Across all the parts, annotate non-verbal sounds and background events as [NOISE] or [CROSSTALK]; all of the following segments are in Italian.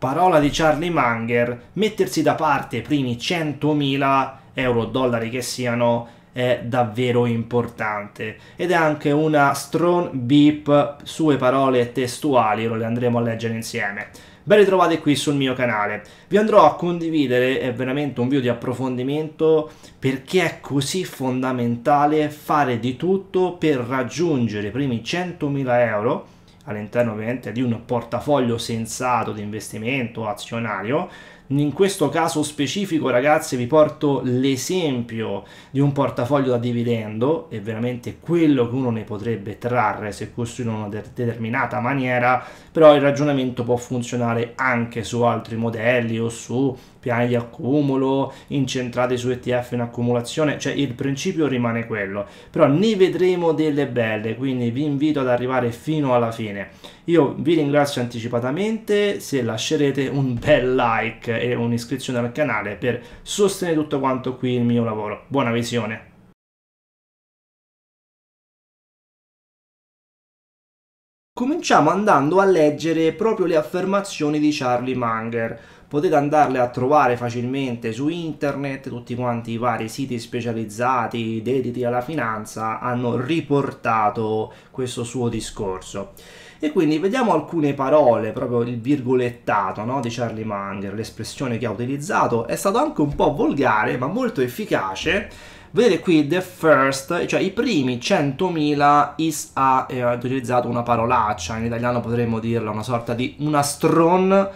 Parola di Charlie Munger, mettersi da parte i primi 100.000 euro o dollari che siano è davvero importante ed è anche una strong beep sue parole testuali, lo le andremo a leggere insieme. Ben ritrovate qui sul mio canale. Vi andrò a condividere, è veramente un video di approfondimento perché è così fondamentale fare di tutto per raggiungere i primi 100.000 euro all'interno ovviamente di un portafoglio sensato di investimento azionario. In questo caso specifico, ragazzi, vi porto l'esempio di un portafoglio da dividendo e veramente quello che uno ne potrebbe trarre se costruito in una de determinata maniera, però il ragionamento può funzionare anche su altri modelli o su piani di accumulo, incentrate su ETF in accumulazione, cioè il principio rimane quello, però ne vedremo delle belle, quindi vi invito ad arrivare fino alla fine. Io vi ringrazio anticipatamente se lascerete un bel like e un'iscrizione al canale per sostenere tutto quanto qui il mio lavoro. Buona visione! Cominciamo andando a leggere proprio le affermazioni di Charlie Munger potete andarle a trovare facilmente su internet, tutti quanti i vari siti specializzati dediti alla finanza hanno riportato questo suo discorso. E quindi vediamo alcune parole, proprio il virgolettato no, di Charlie Munger, l'espressione che ha utilizzato, è stato anche un po' volgare ma molto efficace. Vedete qui the first, cioè i primi 100.000 is ha eh, utilizzato una parolaccia, in italiano potremmo dirla una sorta di una stron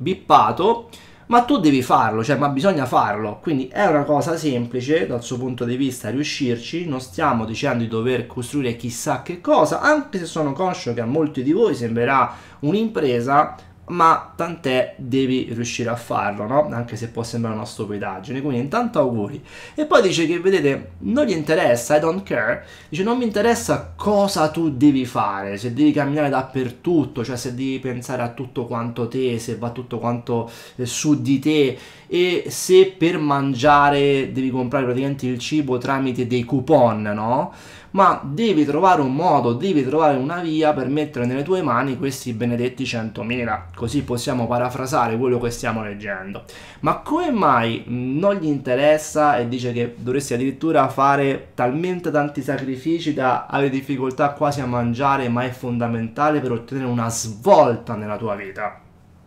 bippato, ma tu devi farlo, cioè ma bisogna farlo, quindi è una cosa semplice dal suo punto di vista riuscirci, non stiamo dicendo di dover costruire chissà che cosa, anche se sono conscio che a molti di voi sembrerà un'impresa, ma tant'è devi riuscire a farlo, no? Anche se può sembrare una stupidaggine, quindi intanto auguri. E poi dice che, vedete, non gli interessa, I don't care, dice non mi interessa cosa tu devi fare, se devi camminare dappertutto, cioè se devi pensare a tutto quanto te, se va tutto quanto eh, su di te e se per mangiare devi comprare praticamente il cibo tramite dei coupon, no? ma devi trovare un modo, devi trovare una via per mettere nelle tue mani questi benedetti 100.000, così possiamo parafrasare quello che stiamo leggendo. Ma come mai mm, non gli interessa e dice che dovresti addirittura fare talmente tanti sacrifici da avere difficoltà quasi a mangiare, ma è fondamentale per ottenere una svolta nella tua vita?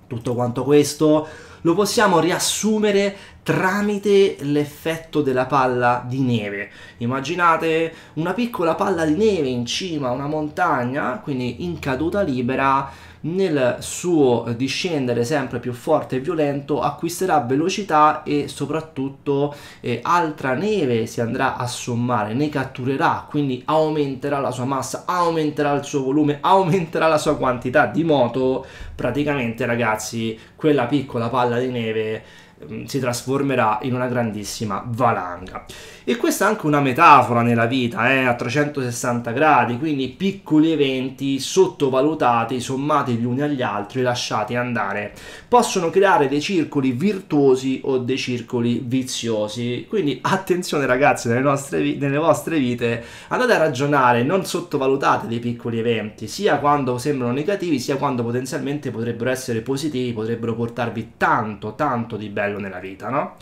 Tutto quanto questo lo possiamo riassumere tramite l'effetto della palla di neve. Immaginate una piccola palla di neve in cima a una montagna, quindi in caduta libera, nel suo discendere sempre più forte e violento acquisterà velocità e soprattutto eh, altra neve si andrà a sommare, ne catturerà, quindi aumenterà la sua massa, aumenterà il suo volume, aumenterà la sua quantità di moto. Praticamente ragazzi, quella piccola palla di neve Ehm, si trasformerà in una grandissima valanga. E questa è anche una metafora nella vita, eh, a 360 gradi, quindi piccoli eventi sottovalutati, sommati gli uni agli altri, lasciati andare. Possono creare dei circoli virtuosi o dei circoli viziosi. Quindi [LAUGHS] attenzione ragazzi, nelle, nostre, nelle vostre vite andate a ragionare, non sottovalutate dei piccoli eventi, sia quando sembrano negativi, sia quando potenzialmente potrebbero essere positivi, potrebbero portarvi tanto, tanto di bello nella vita, no?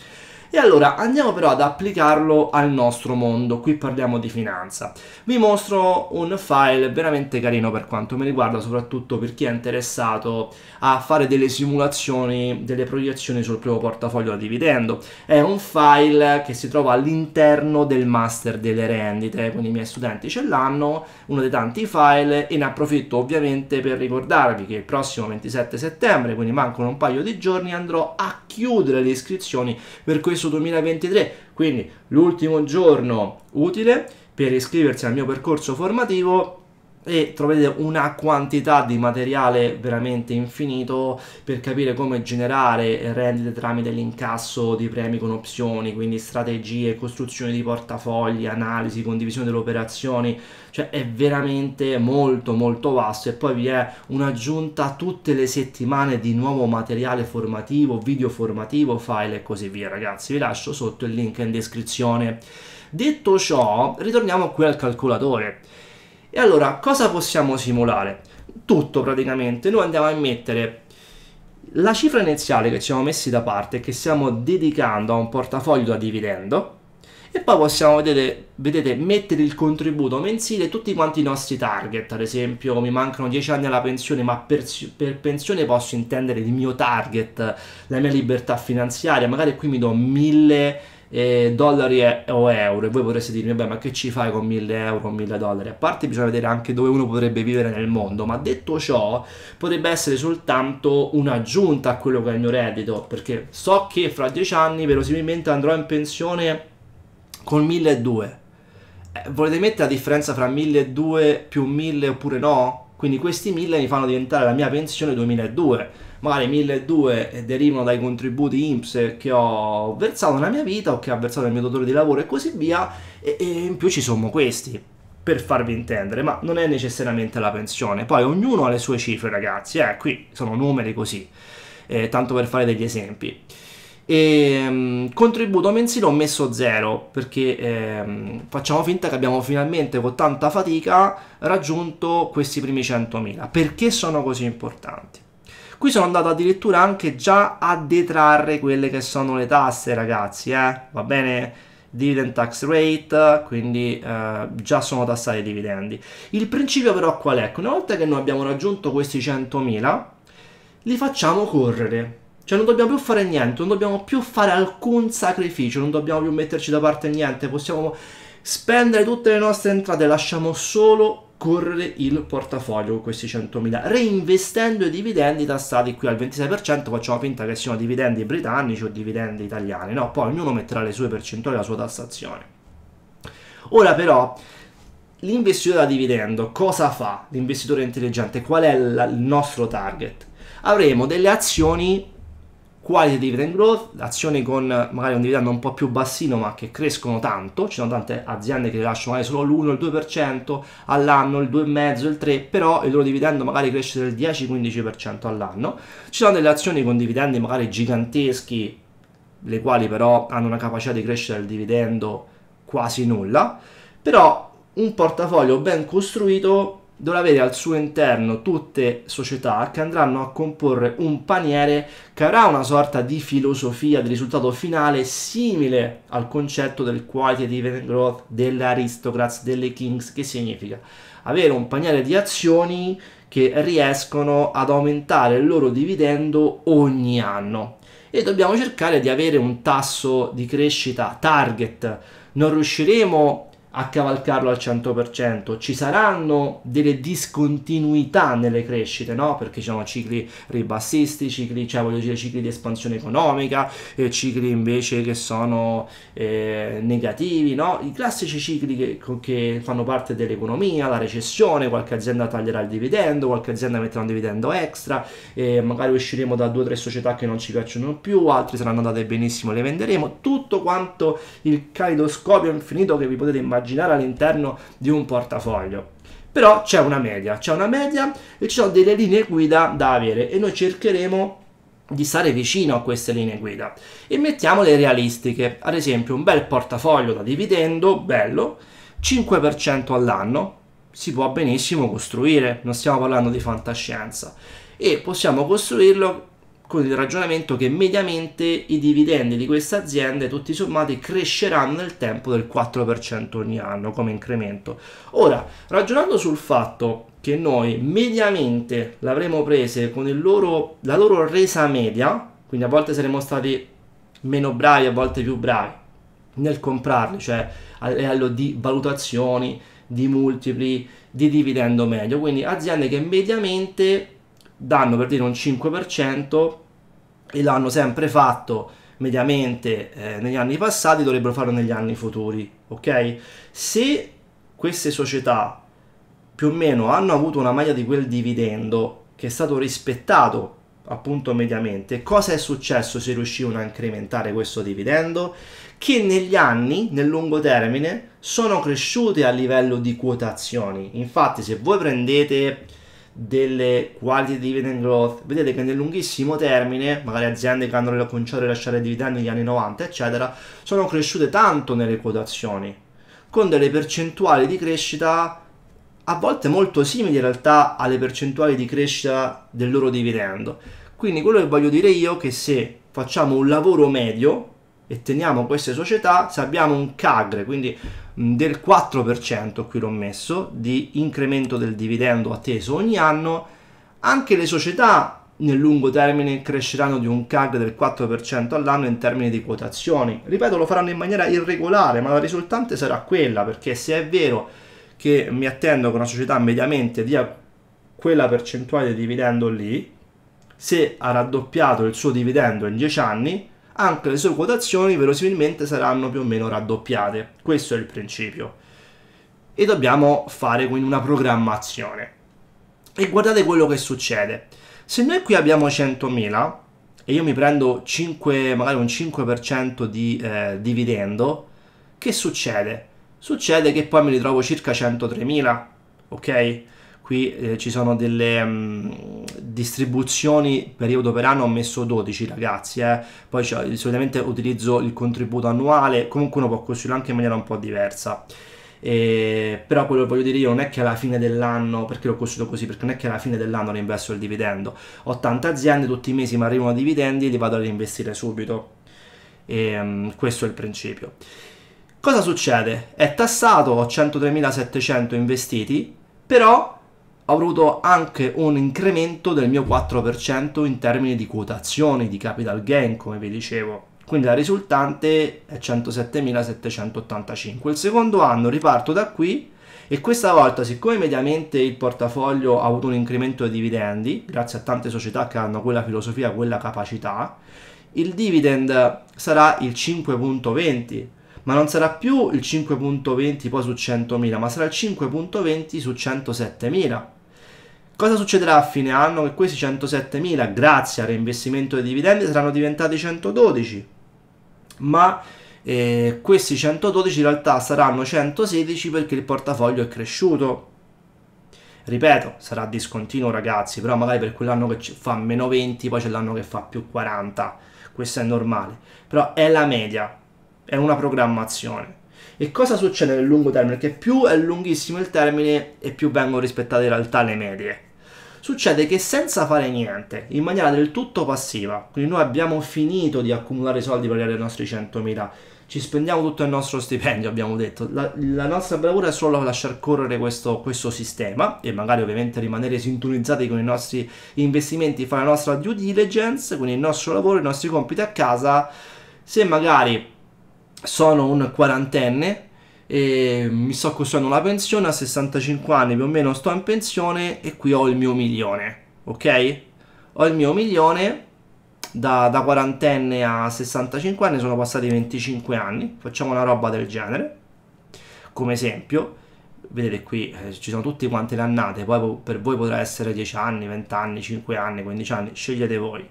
E allora andiamo però ad applicarlo al nostro mondo, qui parliamo di finanza. Vi mostro un file veramente carino per quanto mi riguarda, soprattutto per chi è interessato a fare delle simulazioni, delle proiezioni sul proprio portafoglio da dividendo. È un file che si trova all'interno del master delle rendite, quindi i miei studenti ce l'hanno, uno dei tanti file e ne approfitto ovviamente per ricordarvi che il prossimo 27 settembre, quindi mancano un paio di giorni, andrò a chiudere le iscrizioni per questo marzo 2023, quindi l'ultimo giorno utile per iscriversi al mio percorso formativo e troverete una quantità di materiale veramente infinito per capire come generare rendite tramite l'incasso di premi con opzioni, quindi strategie, costruzione di portafogli, analisi, condivisione delle operazioni, cioè è veramente molto molto vasto e poi vi è un'aggiunta tutte le settimane di nuovo materiale formativo, video formativo, file e così via ragazzi, vi lascio sotto il link in descrizione. Detto ciò, ritorniamo qui al calcolatore. E allora cosa possiamo simulare? Tutto praticamente, noi andiamo a mettere la cifra iniziale che ci siamo messi da parte che stiamo dedicando a un portafoglio a dividendo e poi possiamo vedere, vedete, mettere il contributo mensile tutti quanti i nostri target, ad esempio mi mancano 10 anni alla pensione ma per, per pensione posso intendere il mio target, la mia libertà finanziaria, magari qui mi do 1000 eh, dollari o euro e voi potreste dirmi beh ma che ci fai con 1000 euro o 1000 dollari a parte bisogna vedere anche dove uno potrebbe vivere nel mondo ma detto ciò potrebbe essere soltanto un'aggiunta a quello che è il mio reddito perché so che fra 10 anni verosimilmente andrò in pensione con 1200 eh, volete mettere la differenza fra 1200 più 1000 oppure no? Quindi questi 1000 mi fanno diventare la mia pensione 2002 magari 1200 derivano dai contributi INPS che ho versato nella mia vita o che ha versato il mio dottore di lavoro e così via, e, e, in più ci sono questi per farvi intendere, ma non è necessariamente la pensione. Poi ognuno ha le sue cifre, ragazzi, eh, qui sono numeri così, eh, tanto per fare degli esempi e um, contributo mensile ho messo 0 perché um, facciamo finta che abbiamo finalmente con tanta fatica raggiunto questi primi 100.000 perché sono così importanti qui sono andato addirittura anche già a detrarre quelle che sono le tasse ragazzi eh? va bene dividend tax rate quindi eh, già sono tassati i dividendi il principio però qual è? una volta che noi abbiamo raggiunto questi 100.000 li facciamo correre cioè non dobbiamo più fare niente, non dobbiamo più fare alcun sacrificio, non dobbiamo più metterci da parte niente, possiamo spendere tutte le nostre entrate, lasciamo solo correre il portafoglio con questi 100.000, reinvestendo i dividendi tassati qui al 26%, facciamo finta che siano dividendi britannici o dividendi italiani, no? Poi ognuno metterà le sue percentuali, la sua tassazione. Ora però, l'investitore da dividendo cosa fa? L'investitore intelligente, qual è il nostro target? Avremo delle azioni quali dividend growth, azioni con magari un dividendo un po' più bassino ma che crescono tanto, ci sono tante aziende che rilasciano magari solo l'1, il 2% all'anno, il 2,5, il 3, però il loro dividendo magari cresce del 10-15% all'anno. Ci sono delle azioni con dividendi magari giganteschi, le quali però hanno una capacità di crescere il dividendo quasi nulla, però un portafoglio ben costruito dovrà avere al suo interno tutte società che andranno a comporre un paniere che avrà una sorta di filosofia di risultato finale simile al concetto del qualitative growth dell'aristocrats, delle kings, che significa avere un paniere di azioni che riescono ad aumentare il loro dividendo ogni anno e dobbiamo cercare di avere un tasso di crescita target. Non riusciremo a cavalcarlo al 100%, ci saranno delle discontinuità nelle crescite, no? Perché ci sono cicli ribassisti, cicli, cioè voglio dire, cicli di espansione economica, eh, cicli invece che sono eh, negativi, no? I classici cicli che, che fanno parte dell'economia, la recessione, qualche azienda taglierà il dividendo, qualche azienda metterà un dividendo extra, eh, magari usciremo da due o tre società che non ci piacciono più, altre saranno andate benissimo, le venderemo, tutto quanto il caleidoscopio infinito che vi potete immaginare girare all'interno di un portafoglio. Però c'è una media, c'è una media e ci sono delle linee guida da avere e noi cercheremo di stare vicino a queste linee guida e mettiamo le realistiche, ad esempio un bel portafoglio da dividendo, bello, 5% all'anno, si può benissimo costruire, non stiamo parlando di fantascienza e possiamo costruirlo con il ragionamento che mediamente i dividendi di queste aziende tutti sommati cresceranno nel tempo del 4% ogni anno come incremento. Ora, ragionando sul fatto che noi mediamente l'avremo prese con loro, la loro resa media, quindi a volte saremo stati meno bravi, a volte più bravi nel comprarli, cioè a livello di valutazioni, di multipli, di dividendo medio, quindi aziende che mediamente danno per dire un 5% e l'hanno sempre fatto mediamente eh, negli anni passati, dovrebbero farlo negli anni futuri, ok? Se queste società più o meno hanno avuto una maglia di quel dividendo che è stato rispettato appunto mediamente, cosa è successo se riuscivano a incrementare questo dividendo? Che negli anni, nel lungo termine, sono cresciute a livello di quotazioni. Infatti, se voi prendete delle quality dividend growth, vedete che nel lunghissimo termine, magari aziende che hanno cominciato a rilasciare dividendi negli anni 90, eccetera, sono cresciute tanto nelle quotazioni, con delle percentuali di crescita a volte molto simili in realtà alle percentuali di crescita del loro dividendo. Quindi quello che voglio dire io è che se facciamo un lavoro medio, e teniamo queste società, se abbiamo un CAGRE, quindi mm, del 4%, qui l'ho messo, di incremento del dividendo atteso ogni anno, anche le società nel lungo termine cresceranno di un CAG del 4% all'anno in termini di quotazioni. Ripeto, lo faranno in maniera irregolare, ma la risultante sarà quella, perché se è vero che mi attendo che una società mediamente dia quella percentuale di dividendo lì, se ha raddoppiato il suo dividendo in 10 anni, anche le sue quotazioni verosimilmente saranno più o meno raddoppiate. Questo è il principio. E dobbiamo fare quindi una programmazione. E guardate quello che succede. Se noi qui abbiamo 100.000 e io mi prendo 5, magari un 5% di eh, dividendo, che succede? Succede che poi mi ritrovo circa 103.000, ok? qui eh, ci sono delle mh, mm, distribuzioni periodo per anno ho messo 12 ragazzi eh. poi solitamente utilizzo il contributo annuale comunque uno può costruirlo anche in maniera un po' diversa e, però quello che voglio dire io non è che alla fine dell'anno perché l'ho costruito così perché non è che alla fine dell'anno reinvesto il dividendo ho tante aziende tutti i mesi mi arrivano dividendi e li vado a reinvestire subito e, ehm, mh, questo è il principio cosa succede? è tassato ho 103.700 investiti però ho avuto anche un incremento del mio 4% in termini di quotazioni di capital gain, come vi dicevo. Quindi la risultante è 107.785. Il secondo anno riparto da qui e questa volta siccome mediamente il portafoglio ha avuto un incremento dei dividendi grazie a tante società che hanno quella filosofia quella capacità il dividend sarà il 5.20 ma non sarà più il 5.20 poi su 100.000 ma sarà il 5.20 su 107.000 Cosa succederà a fine anno? Che questi 107.000, grazie al reinvestimento dei dividendi, saranno diventati 112, ma eh, questi 112 in realtà saranno 116 perché il portafoglio è cresciuto. Ripeto, sarà discontinuo ragazzi, però magari per quell'anno che fa meno 20, poi c'è l'anno che fa più 40, questo è normale, però è la media, è una programmazione. E cosa succede nel lungo termine? Che più è lunghissimo il termine e più vengono rispettate in realtà le medie succede che senza fare niente, in maniera del tutto passiva, quindi noi abbiamo finito di accumulare i soldi per arrivare ai nostri 100.000, ci spendiamo tutto il nostro stipendio, abbiamo detto, la, la nostra bravura è solo lasciar correre questo, questo sistema e magari ovviamente rimanere sintonizzati con i nostri investimenti, fare la nostra due diligence, quindi il nostro lavoro, i nostri compiti a casa, se magari sono un quarantenne e mi sto costruendo una pensione a 65 anni più o meno sto in pensione e qui ho il mio milione ok ho il mio milione da, da quarantenne a 65 anni sono passati 25 anni facciamo una roba del genere come esempio vedete qui eh, ci sono tutte quanti le annate poi per voi potrà essere 10 anni 20 anni 5 anni 15 anni scegliete voi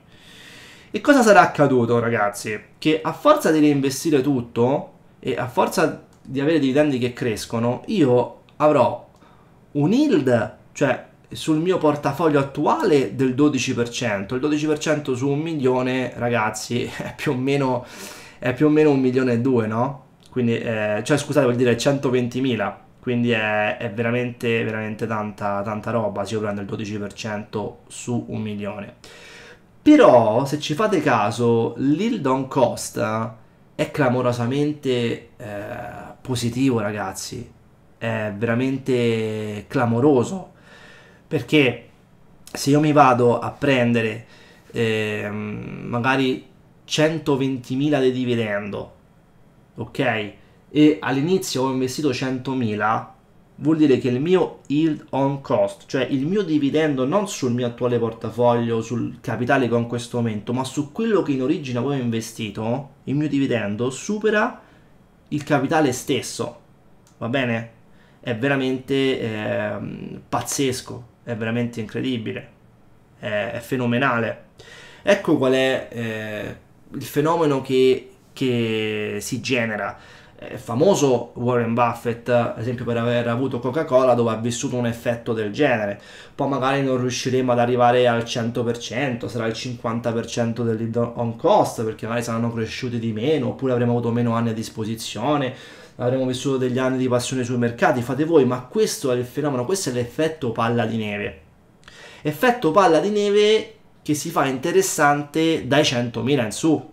e cosa sarà accaduto ragazzi che a forza di reinvestire tutto e a forza di avere dividendi che crescono, io avrò un yield, cioè sul mio portafoglio attuale del 12%, il 12% su un milione, ragazzi, [LAUGHS] è più o meno, è più o meno un milione e due, no? Quindi, eh, cioè scusate, vuol dire 120.000, quindi è, è, veramente, veramente tanta, tanta roba se io prendo il 12% su un milione. Però, se ci fate caso, l'yield on cost è clamorosamente eh, positivo, ragazzi. È veramente clamoroso. Perché se io mi vado a prendere eh, magari 120.000 di dividendo, ok? E all'inizio ho investito 100.000, vuol dire che il mio yield on cost, cioè il mio dividendo non sul mio attuale portafoglio, sul capitale che ho in questo momento, ma su quello che in origine avevo investito, il mio dividendo supera il capitale stesso, va bene? È veramente eh, pazzesco, è veramente incredibile, è, è fenomenale. Ecco qual è eh, il fenomeno che, che si genera è eh, famoso Warren Buffett, eh, ad esempio, per aver avuto Coca-Cola, dove ha vissuto un effetto del genere. Poi magari non riusciremo ad arrivare al 100%, sarà il 50% del lead on cost, perché magari saranno cresciuti di meno, oppure avremo avuto meno anni a disposizione, avremo vissuto degli anni di passione sui mercati. Fate voi, ma questo è il fenomeno, questo è l'effetto palla di neve. Effetto palla di neve che si fa interessante dai 100.000 in su,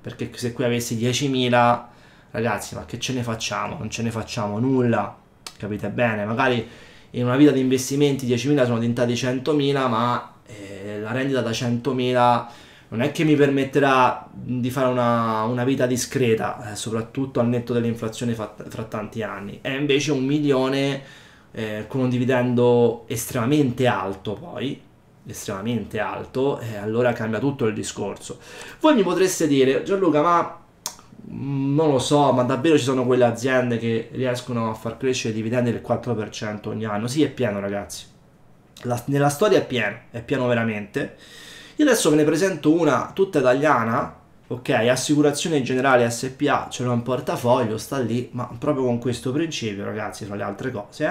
perché se qui avessi 10.000 ragazzi, ma che ce ne facciamo? Non ce ne facciamo nulla, capite bene? Magari in una vita di investimenti 10.000 sono diventati 100.000, ma eh, la rendita da 100.000 non è che mi permetterà di fare una, una vita discreta, eh, soprattutto al netto dell'inflazione fra tanti anni. È invece un milione eh, con un dividendo estremamente alto poi, estremamente alto, eh, allora cambia tutto il discorso. Voi mi potreste dire, Gianluca, ma Mm, non lo so, ma davvero ci sono quelle aziende che riescono a far crescere i dividendi del 4% ogni anno. Sì, è pieno, ragazzi. La, nella storia è pieno, è pieno veramente. Io adesso ve ne presento una tutta italiana, ok? Assicurazione generale SPA, ce l'ho in portafoglio, sta lì, ma proprio con questo principio, ragazzi, tra le altre cose.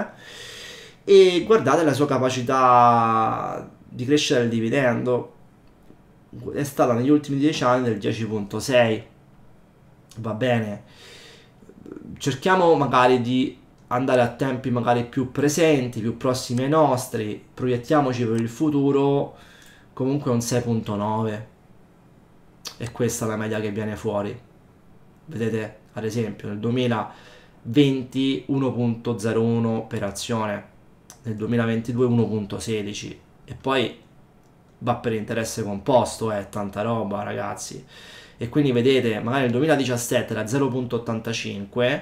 Eh? E guardate la sua capacità di crescere il dividendo, è stata negli ultimi 10 anni del 10.6 va bene cerchiamo magari di andare a tempi magari più presenti più prossimi ai nostri proiettiamoci per il futuro comunque un 6.9 e questa è la media che viene fuori vedete ad esempio nel 2020 1.01 per azione nel 2022 1.16 e poi va per interesse composto eh, è eh, tanta roba ragazzi e quindi vedete magari nel 2017 era 0.85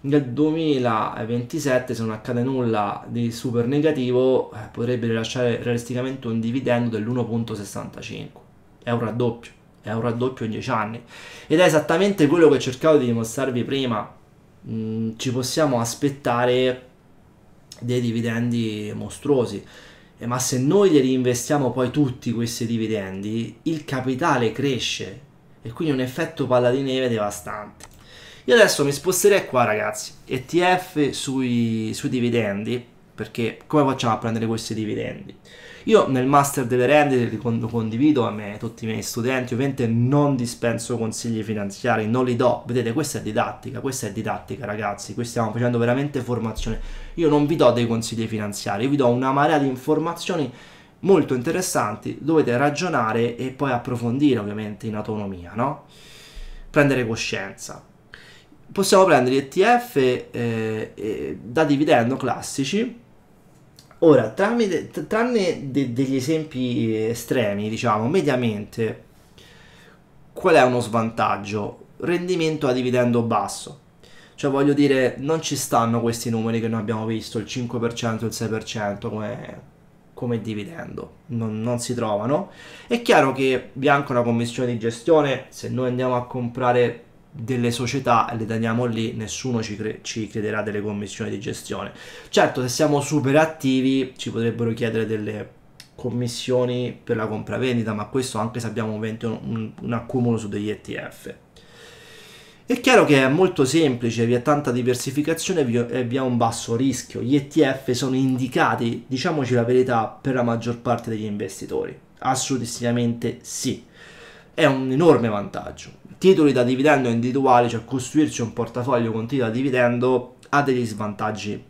nel 2027 se non accade nulla di super negativo eh, potrebbe rilasciare realisticamente un dividendo dell'1.65 è un raddoppio è un raddoppio in 10 anni ed è esattamente quello che cercavo di dimostrarvi prima mm, ci possiamo aspettare dei dividendi mostruosi eh, ma se noi li reinvestiamo poi tutti questi dividendi il capitale cresce e quindi un effetto palla di neve devastante. Io adesso mi sposterei qua ragazzi, ETF sui, sui dividendi, perché come facciamo a prendere questi dividendi? Io nel master delle rendite lo condivido a me, tutti i miei studenti, ovviamente non dispenso consigli finanziari, non li do. Vedete, questa è didattica, questa è didattica ragazzi, qui stiamo facendo veramente formazione. Io non vi do dei consigli finanziari, vi do una marea di informazioni molto interessanti, dovete ragionare e poi approfondire ovviamente in autonomia, no? Prendere coscienza. Possiamo prendere ETF eh, eh, da dividendo classici. Ora, tramite, tranne de degli esempi estremi, diciamo, mediamente, qual è uno svantaggio? Rendimento a dividendo basso. Cioè voglio dire, non ci stanno questi numeri che noi abbiamo visto, il 5% il 6% come come dividendo, non, non, si trovano. È chiaro che Bianco una commissione di gestione, se noi andiamo a comprare delle società e le teniamo lì, nessuno ci, cre- ci crederà delle commissioni di gestione. Certo, se siamo super attivi ci potrebbero chiedere delle commissioni per la compravendita, ma questo anche se abbiamo un, un accumulo su degli ETF. È chiaro che è molto semplice, vi è tanta diversificazione e vi è un basso rischio. Gli ETF sono indicati, diciamoci la verità, per la maggior parte degli investitori. Assolutamente sì. È un enorme vantaggio. Titoli da dividendo individuali, cioè costruirci un portafoglio con titoli da dividendo, ha degli svantaggi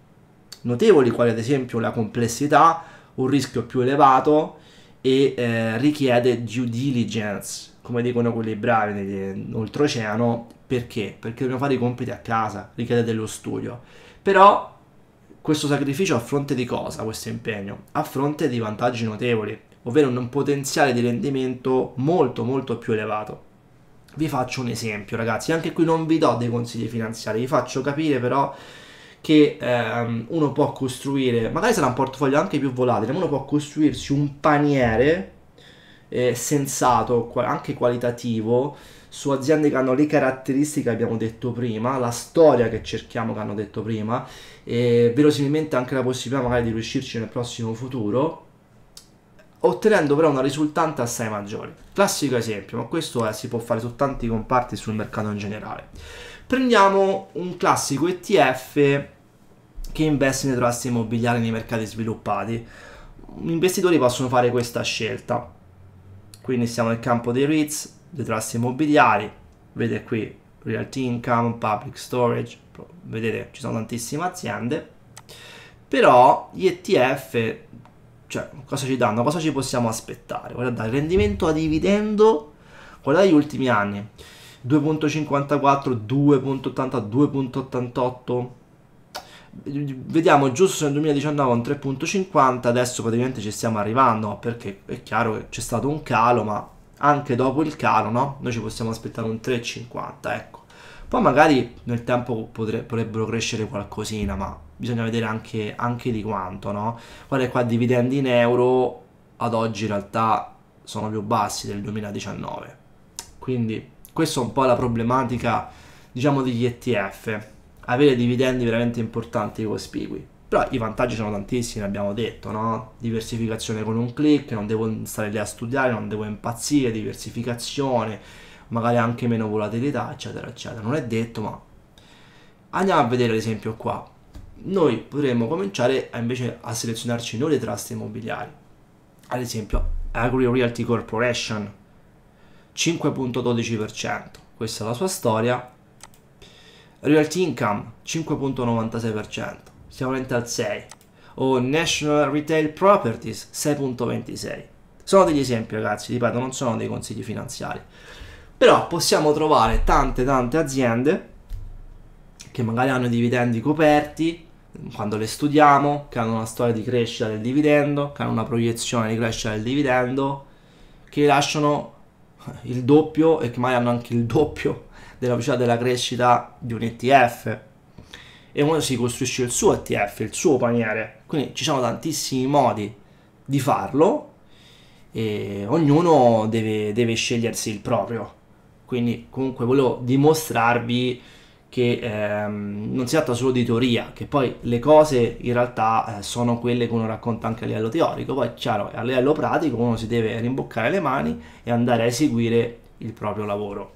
notevoli, quali ad esempio la complessità, un rischio più elevato, e eh, richiede due diligence, come dicono quelli bravi negli, oltreoceano, perché? Perché dobbiamo fare i compiti a casa, richiede dello studio. Però questo sacrificio a fronte di cosa, questo impegno? A fronte di vantaggi notevoli, ovvero un potenziale di rendimento molto molto più elevato. Vi faccio un esempio ragazzi, anche qui non vi do dei consigli finanziari, vi faccio capire però che ehm, uno può costruire, magari sarà un portafoglio anche più volatile, ma uno può costruirsi un paniere eh, sensato, anche qualitativo, su aziende che hanno le caratteristiche che abbiamo detto prima, la storia che cerchiamo che hanno detto prima, e verosimilmente anche la possibilità magari di riuscirci nel prossimo futuro, ottenendo però una risultante assai maggiore. Classico esempio, ma questo eh, si può fare su tanti comparti sul mercato in generale. Prendiamo un classico ETF che investe nei trust immobiliari nei mercati sviluppati. Gli investitori possono fare questa scelta. Quindi siamo nel campo dei REITs, dei trust immobiliari, vedete qui Realty Income, Public Storage, vedete ci sono tantissime aziende, però gli ETF, cioè cosa ci danno, cosa ci possiamo aspettare? Guardate, il rendimento a dividendo, guardate gli ultimi anni, 2.54, 2.80, 2.88 vediamo giusto nel 2019 un 3.50 adesso praticamente ci stiamo arrivando perché è chiaro che c'è stato un calo ma anche dopo il calo no? noi ci possiamo aspettare un 3.50 ecco poi magari nel tempo potre, potrebbero crescere qualcosina ma bisogna vedere anche, anche di quanto no? guarda qua dividendi in euro ad oggi in realtà sono più bassi del 2019 quindi questa è un po' la problematica, diciamo, degli ETF. Avere dividendi veramente importanti e cospicui. Però i vantaggi sono tantissimi, abbiamo detto, no? Diversificazione con un click, non devo stare lì a studiare, non devo impazzire, diversificazione, magari anche meno volatilità, eccetera, eccetera. Non è detto, ma andiamo a vedere ad esempio qua. Noi potremmo cominciare a, invece a selezionarci noi le trust immobiliari. Ad esempio, Agri Realty Corporation, 5.12%, questa è la sua storia. Realty Income 5.96%, siamo lenti al 6. O National Retail Properties 6.26. Sono degli esempi ragazzi, ripeto, non sono dei consigli finanziari. Però possiamo trovare tante tante aziende che magari hanno i dividendi coperti, quando le studiamo, che hanno una storia di crescita del dividendo, che hanno una proiezione di crescita del dividendo, che lasciano il doppio e che mai hanno anche il doppio della velocità della crescita di un ETF e uno si costruisce il suo ETF, il suo paniere. Quindi ci sono tantissimi modi di farlo e ognuno deve, deve scegliersi il proprio. Quindi comunque volevo dimostrarvi che ehm, non si tratta solo di teoria, che poi le cose in realtà eh, sono quelle che uno racconta anche a livello teorico, poi chiaro, a livello pratico uno si deve rimboccare le mani e andare a eseguire il proprio lavoro.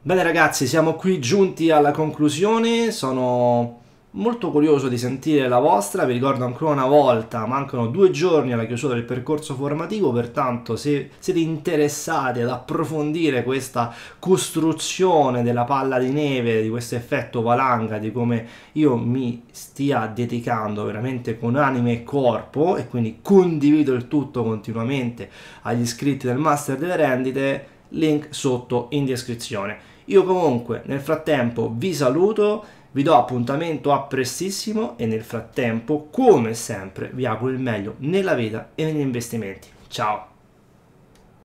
Bene ragazzi, siamo qui giunti alla conclusione, sono molto curioso di sentire la vostra, vi ricordo ancora una volta, mancano due giorni alla chiusura del percorso formativo, pertanto se siete interessati ad approfondire questa costruzione della palla di neve, di questo effetto valanga, di come io mi stia dedicando veramente con anima e corpo e quindi condivido il tutto continuamente agli iscritti del Master delle Rendite, link sotto in descrizione. Io comunque nel frattempo vi saluto vi do appuntamento a prestissimo e nel frattempo, come sempre, vi auguro il meglio nella vita e negli investimenti. Ciao!